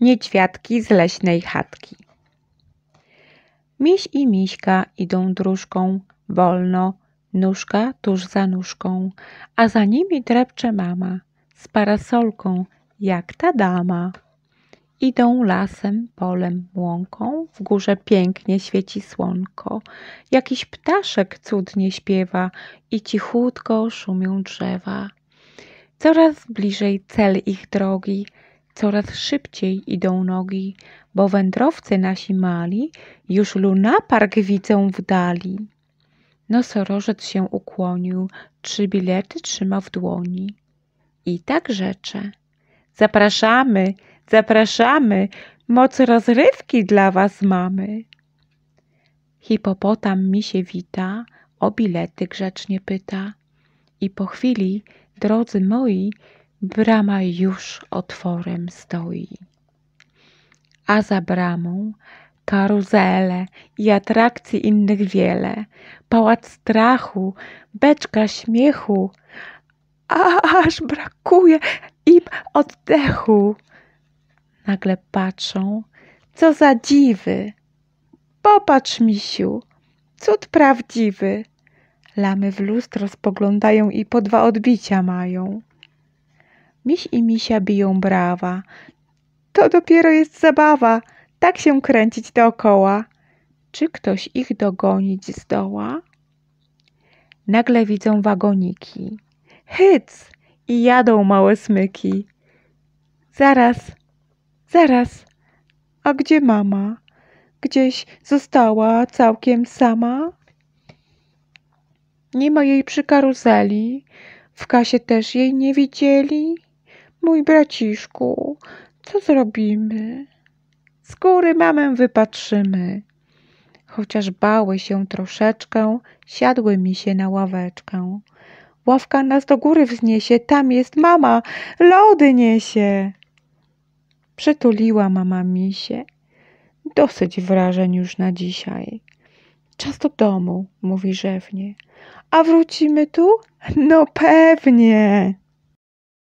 Niedźwiadki z leśnej chatki. Miś i miśka idą dróżką, wolno, nóżka tuż za nóżką, a za nimi drepcze mama z parasolką, jak ta dama. Idą lasem, polem, łąką, w górze pięknie świeci słonko. Jakiś ptaszek cudnie śpiewa i cichutko szumią drzewa. Coraz bliżej cel ich drogi, coraz szybciej idą nogi, bo wędrowcy nasi mali już lunapark widzą w dali. Nosorożec się ukłonił, trzy bilety trzyma w dłoni. I tak rzecze. Zapraszamy, zapraszamy, moc rozrywki dla was mamy. Hipopotam mi się wita, o bilety grzecznie pyta. I po chwili, drodzy moi, brama już otworem stoi, a za bramą karuzele i atrakcji innych wiele, pałac strachu, beczka śmiechu, aż brakuje im oddechu. Nagle patrzą, co za dziwy. Popatrz, misiu, cud prawdziwy. Lamy w lustro spoglądają i po dwa odbicia mają. Miś i misia biją brawa. To dopiero jest zabawa, tak się kręcić dookoła. Czy ktoś ich dogonić zdoła? Nagle widzą wagoniki. Hyc! I jadą małe smyki. Zaraz, zaraz, a gdzie mama? Gdzieś została całkiem sama? Nie ma jej przy karuzeli, w kasie też jej nie widzieli. Mój braciszku, co zrobimy? Z góry mamę wypatrzymy. Chociaż bały się troszeczkę, siadły mi się na ławeczkę. Ławka nas do góry wzniesie, tam jest mama, lody niesie. Przytuliła mama misie. Dosyć wrażeń już na dzisiaj. Czas do domu, mówi rzewnie. A wrócimy tu? No pewnie.